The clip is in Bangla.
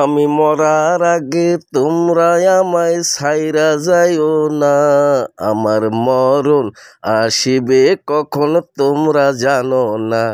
আমি মরার আগে তোমরা আমায় সাইরা যাইও না আমার মরণ আসিবে কখন তোমরা জানো না